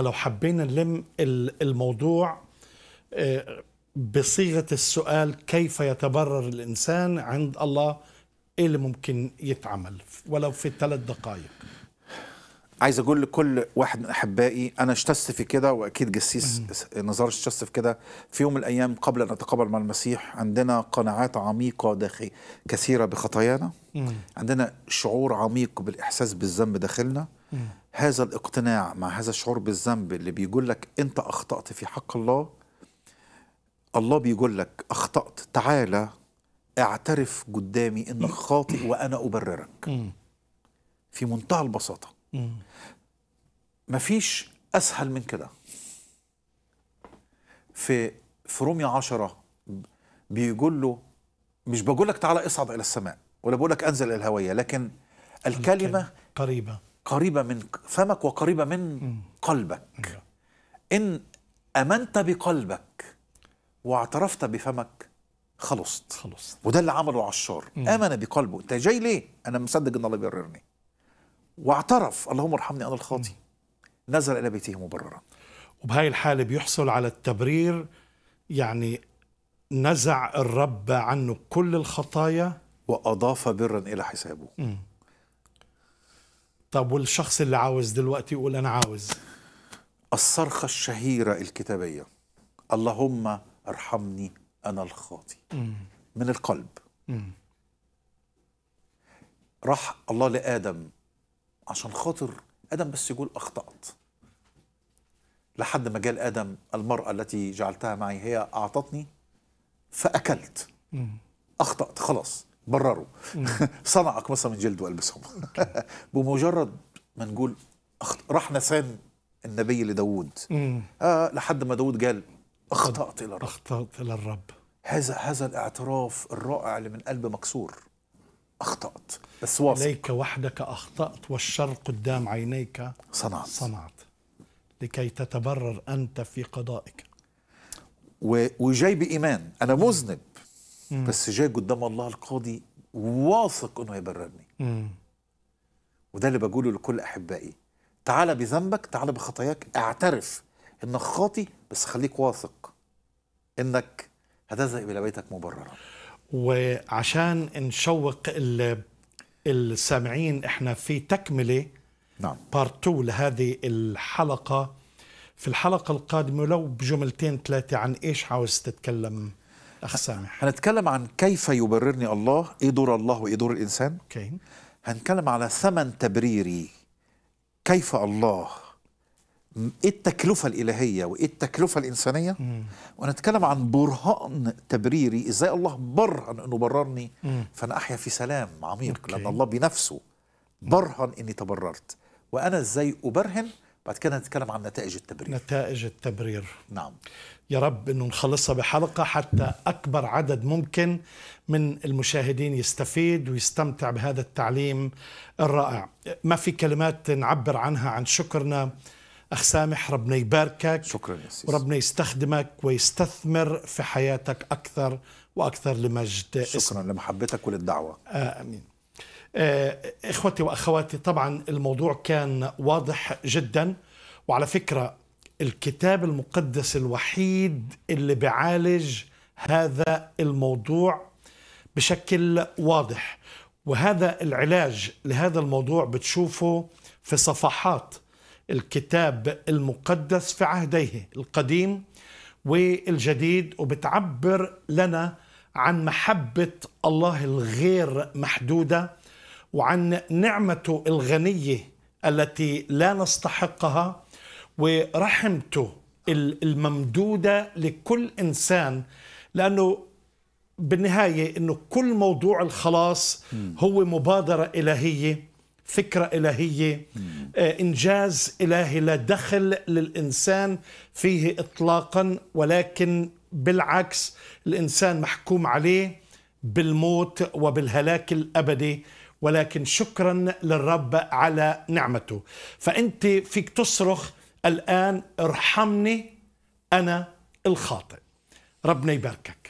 لو حبينا نلم الموضوع آه، بصيغة السؤال كيف يتبرر الإنسان عند الله إيه اللي ممكن يتعمل ولو في ثلاث دقائق عايز اقول لكل واحد من احبائي انا اجتث في كده واكيد جسيس نزار اجتث في كده في يوم من الايام قبل ان نتقابل مع المسيح عندنا قناعات عميقه داخل كثيره بخطايانا عندنا شعور عميق بالاحساس بالذنب داخلنا هذا الاقتناع مع هذا الشعور بالذنب اللي بيقول لك انت اخطأت في حق الله الله بيقول لك اخطأت تعالى اعترف قدامي انك خاطئ وانا ابررك في منتهى البساطه مفيش اسهل من كده في في رومي 10 بيقول له مش بقول لك تعالى اصعد الى السماء ولا بقول لك انزل الى الهويه لكن الكلمه قريبه قريبة من فمك وقريبة من قلبك إن أمنت بقلبك واعترفت بفمك خلصت خلصت وده اللي عمله عشار آمن بقلبه أنت جاي ليه؟ أنا مصدق إن الله بيبررني واعترف اللهم ارحمني أنا الخاطي نزل إلى بيته مبررا وبهاي الحالة بيحصل على التبرير يعني نزع الرب عنه كل الخطايا وأضاف برا إلى حسابه م. طب والشخص اللي عاوز دلوقتي يقول أنا عاوز الصرخة الشهيرة الكتابية اللهم ارحمني أنا الخاطي من القلب راح الله لآدم عشان خاطر آدم بس يقول أخطأت لحد ما جال آدم المرأة التي جعلتها معي هي أعطتني فأكلت أخطأت خلاص برروا صنع اقمصه من جلد والبسهم بمجرد ما نقول راح نسان النبي لداود آه لحد ما داود قال اخطات الى الرب اخطات الى الرب هذا هذا الاعتراف الرائع اللي من قلب مكسور اخطات بس واصل. اليك وحدك اخطات والشر قدام عينيك صنعت صنعت لكي تتبرر انت في قضائك و... وجاي بايمان انا مذنب مم. بس جاي قدام الله القاضي واثق انه يبررني وده اللي بقوله لكل احبائي تعال بذنبك تعال بخطاياك اعترف انك خاطي بس خليك واثق انك هتذهب الى بيتك مبررا وعشان نشوق السامعين احنا في تكمله نعم بارت 2 لهذه الحلقه في الحلقه القادمه لو بجملتين ثلاثه عن ايش عاوز تتكلم أخ سامح هنتكلم عن كيف يبررني الله إيه دور الله وإيه دور الإنسان أوكي هنتكلم على ثمن تبريري كيف الله ايه التكلفة الإلهية وايه التكلفة الإنسانية مم. ونتكلم عن برهان تبريري ازاي الله برهن انه بررني فانا احيا في سلام عميق أوكي. لان الله بنفسه برهن اني تبررت وانا ازاي ابرهن بعد كده نتكلم عن نتائج التبرير نتائج التبرير نعم يا رب انه نخلصها بحلقه حتى اكبر عدد ممكن من المشاهدين يستفيد ويستمتع بهذا التعليم الرائع ما في كلمات نعبر عنها عن شكرنا أخ سامح ربنا يباركك شكرا يا سيس وربنا يستخدمك ويستثمر في حياتك أكثر وأكثر لمجد شكرا اسم. لمحبتك وللدعوة آمين آه، إخوتي وأخواتي طبعا الموضوع كان واضح جدا وعلى فكرة الكتاب المقدس الوحيد اللي بيعالج هذا الموضوع بشكل واضح وهذا العلاج لهذا الموضوع بتشوفه في صفحات الكتاب المقدس في عهديه القديم والجديد وبتعبر لنا عن محبة الله الغير محدودة وعن نعمته الغنيه التي لا نستحقها ورحمته الممدوده لكل انسان لانه بالنهايه انه كل موضوع الخلاص هو مبادره الهيه فكرة إلهية آه، إنجاز إلهي لا دخل للإنسان فيه إطلاقا ولكن بالعكس الإنسان محكوم عليه بالموت وبالهلاك الأبدي ولكن شكرا للرب على نعمته فأنت فيك تصرخ الآن ارحمني أنا الخاطئ ربنا يباركك